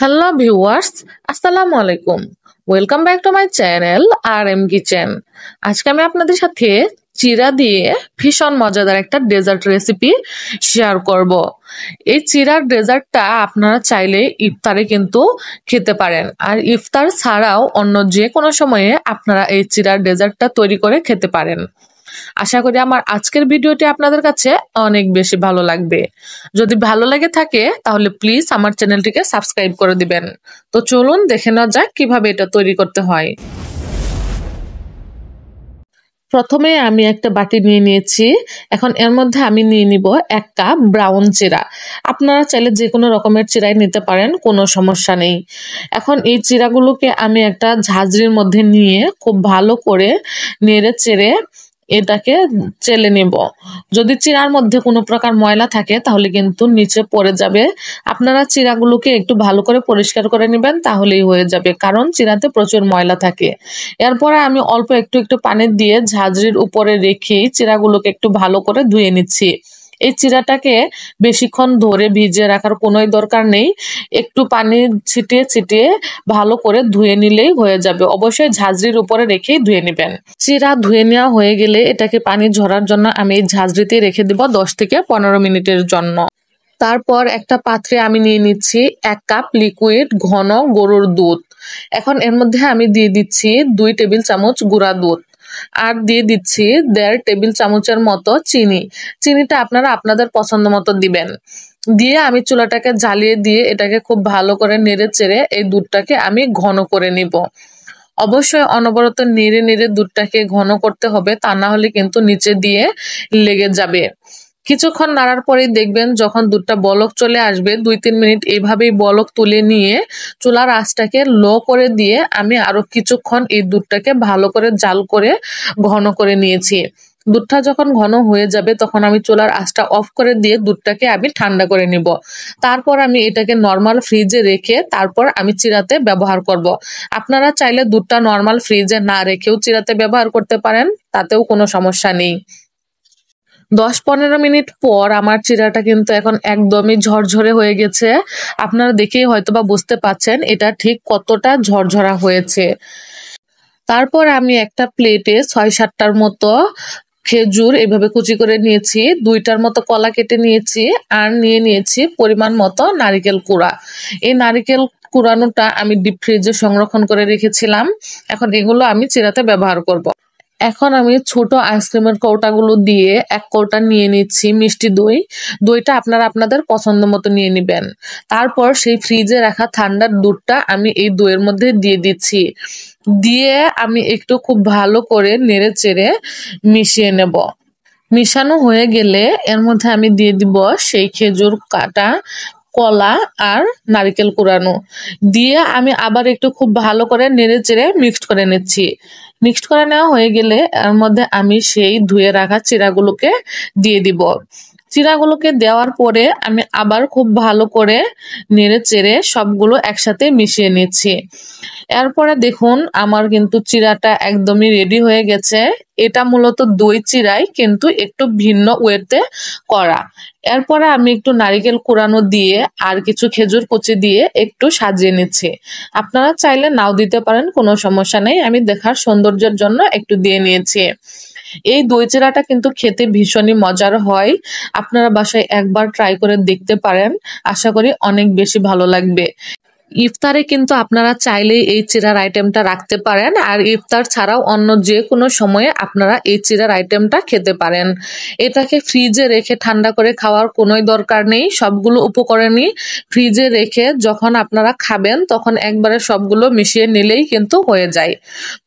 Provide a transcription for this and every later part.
Hello viewers আসসালামু আলাইকুম welcome back to my channel R M kitchen আজকে আমি আপনাদের সাথে চিরা দিয়ে ভীষণ মজাদার একটা ডেজার্ট রেসিপি শেয়ার করব। এই চিরার ডেজার্টটা আপনারা চাইলে ইফতারে কিন্তু খেতে পারেন আর ইফতার ছাড়াও অন্য যে কোনো সময়ে আপনারা এই চিরার ডেজার্টটা তৈরি করে খেতে পারেন আশা করি আমার আজকের ভিডিওটি আপনাদের কাছে অনেক বেশি ভালো লাগবে যদি ভালো লাগে থাকে তাহলে প্লিজ আমার চ্যানেলটিকে সাবস্ক্রাইব করে দিবেন তো চলুন দেখে নেওয়া যাক কিভাবে এটা তৈরি করতে হয় প্রথমে আমি একটা বাটি নিয়ে নিয়েছি এখন এর মধ্যে আমি নিয়ে নিব এক কাপ ব্রাউন চিরা আপনারা চাইলে যে কোনো রকমের চিরাই নিতে পারেন কোনো সমস্যা নেই এখন এই চিরাগুলোকে আমি একটা ঝাঁঝরির মধ্যে নিয়ে খুব ভালো করে নেড়ে চেড়ে এটাকে চেলে নেব যদি চিরার মধ্যে কোনো প্রকার ময়লা থাকে তাহলে কিন্তু নিচে পড়ে যাবে আপনারা চিরাগুলোকে একটু ভালো করে পরিষ্কার করে নেবেন তাহলেই হয়ে যাবে কারণ চিরাতে প্রচুর ময়লা থাকে এরপরে আমি অল্প একটু একটু পানি দিয়ে ঝাঁঝরির উপরে রেখে চিরাগুলোকে একটু ভালো করে ধুয়ে নিচ্ছি এই চিরাটাকে বেশিক্ষণ ধরে ভিজিয়ে রাখার কোনোই দরকার নেই একটু পানি ছিটিয়ে ছিটিয়ে ভালো করে ধুয়ে নিলেই হয়ে যাবে অবশ্যই ঝাঁঝরির উপরে রেখেই ধুয়ে নেবেন চিরা ধুয়ে নেওয়া হয়ে গেলে এটাকে পানি ঝরার জন্য আমি এই ঝাঁঝরিতে রেখে দেব দশ থেকে পনেরো মিনিটের জন্য তারপর একটা পাত্রে আমি নিয়ে নিচ্ছি এক কাপ লিকুইড ঘন গরুর দুধ এখন এর মধ্যে আমি দিয়ে দিচ্ছি দুই টেবিল চামচ গুঁড়া দুধ আর দিয়ে দিচ্ছি দেড় টেবিল চামচের মতো চিনি চিনিটা আপনারা আপনাদের পছন্দ মতো দিবেন দিয়ে আমি চুলাটাকে জ্বালিয়ে দিয়ে এটাকে খুব ভালো করে নেড়ে চেড়ে এই দুধটাকে আমি ঘন করে নিব অবশ্যই অনবরত নেড়ে নেড়ে দুধটাকে ঘন করতে হবে তা না হলে কিন্তু নিচে দিয়ে লেগে যাবে কিছুক্ষণ নাড়ার পরেই দেখবেন যখন দুধটা বলক চলে আসবে দুই তিন মিনিট এইভাবেই বলক তুলে নিয়ে চুলার আঁচটাকে লো করে দিয়ে আমি আরও কিছুক্ষণ এই দুধটাকে ভালো করে জাল করে ঘন করে নিয়েছি দুধটা যখন ঘন হয়ে যাবে তখন আমি চুলার আঁচটা অফ করে দিয়ে দুধটাকে আমি ঠান্ডা করে নিব তারপর আমি এটাকে নর্মাল ফ্রিজে রেখে তারপর আমি চিরাতে ব্যবহার করব। আপনারা চাইলে দুধটা নর্মাল ফ্রিজে না রেখেও চিরাতে ব্যবহার করতে পারেন তাতেও কোনো সমস্যা নেই দশ পনেরো মিনিট পর আমার চিরাটা কিন্তু এখন একদমই ঝরঝরে হয়ে গেছে আপনারা দেখেই হয়তোবা বুঝতে পাচ্ছেন এটা ঠিক কতটা ঝরঝরা হয়েছে তারপর আমি একটা প্লেটে ছয় সাতটার মতো খেজুর এভাবে কুচি করে নিয়েছি দুইটার মতো কলা কেটে নিয়েছি আর নিয়ে নিয়েছি পরিমাণ মতো নারিকেল কুড়া এই নারিকেল কুড়ানোটা আমি ডিপ ফ্রিজে সংরক্ষণ করে রেখেছিলাম এখন এগুলো আমি চিরাতে ব্যবহার করব। এখন আমি ছোট আইসক্রিমের কৌটাগুলো দিয়ে এক কৌটা নিয়ে নিচ্ছি মিষ্টি দই দইটা আপনারা আপনাদের পছন্দ মতো নিয়ে নেবেন তারপর সেই ফ্রিজে রাখা ঠান্ডার দুধটা আমি এই দইয়ের মধ্যে দিয়ে দিচ্ছি দিয়ে আমি একটু খুব ভালো করে নেড়ে চেড়ে মিশিয়ে নেব মিশানো হয়ে গেলে এর মধ্যে আমি দিয়ে দিব সেই খেজুর কাটা কলা আর নারিকেল কুড়ানো দিয়ে আমি আবার একটু খুব ভালো করে নেড়ে চেড়ে মিক্সড করে নিচ্ছি মিক্সড করে নেওয়া হয়ে গেলে এর মধ্যে আমি সেই ধুয়ে রাখা চিরাগুলোকে দিয়ে দিব চিরাগুলোকে দেওয়ার পরে আমি আবার খুব ভালো করে নেড়ে চেড়ে সবগুলো একসাথে মিশিয়ে নিচ্ছি এরপরে দেখুন আমার কিন্তু চিরাটা একদমই রেডি হয়ে গেছে এটা মূলত দই চিরাই কিন্তু একটু ভিন্ন ওয়েতে করা এরপরে আমি একটু নারিকেল কোরানো দিয়ে আর কিছু খেজুর কুচি দিয়ে একটু সাজিয়ে নিচ্ছি আপনারা চাইলে নাও দিতে পারেন কোনো সমস্যা নেই আমি দেখার সৌন্দর্যের জন্য একটু দিয়ে নিয়েছি এই দই চিরাটা কিন্তু খেতে ভীষণই মজার হয় আপনারা বাসায় একবার ট্রাই করে দেখতে পারেন আশা করি অনেক বেশি ভালো লাগবে ইফতারে কিন্তু আপনারা চাইলেই এই চিরার আইটেমটা রাখতে পারেন আর ইফতার ছাড়াও অন্য যে কোনো সময়ে আপনারা এই চিরার আইটেমটা খেতে পারেন এটাকে ফ্রিজে রেখে ঠান্ডা করে খাওয়ার কোনোই দরকার নেই সবগুলো উপকরণই ফ্রিজে রেখে যখন আপনারা খাবেন তখন একবারে সবগুলো মিশিয়ে নিলেই কিন্তু হয়ে যায়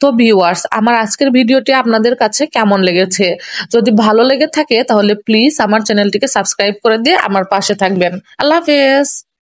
তো ভিউয়ার্স আমার আজকের ভিডিওটি আপনাদের কাছে কেমন লেগেছে যদি ভালো লেগে থাকে তাহলে প্লিজ আমার চ্যানেলটিকে সাবস্ক্রাইব করে দিয়ে আমার পাশে থাকবেন আল্লাহ হাফেজ